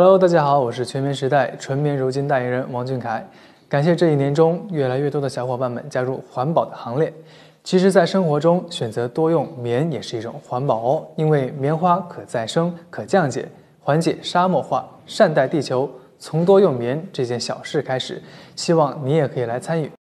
Hello，大家好，我是全棉时代纯棉柔巾代言人王俊凯。感谢这一年中越来越多的小伙伴们加入环保的行列。其实，在生活中选择多用棉也是一种环保哦，因为棉花可再生、可降解，缓解沙漠化，善待地球，从多用棉这件小事开始。希望你也可以来参与。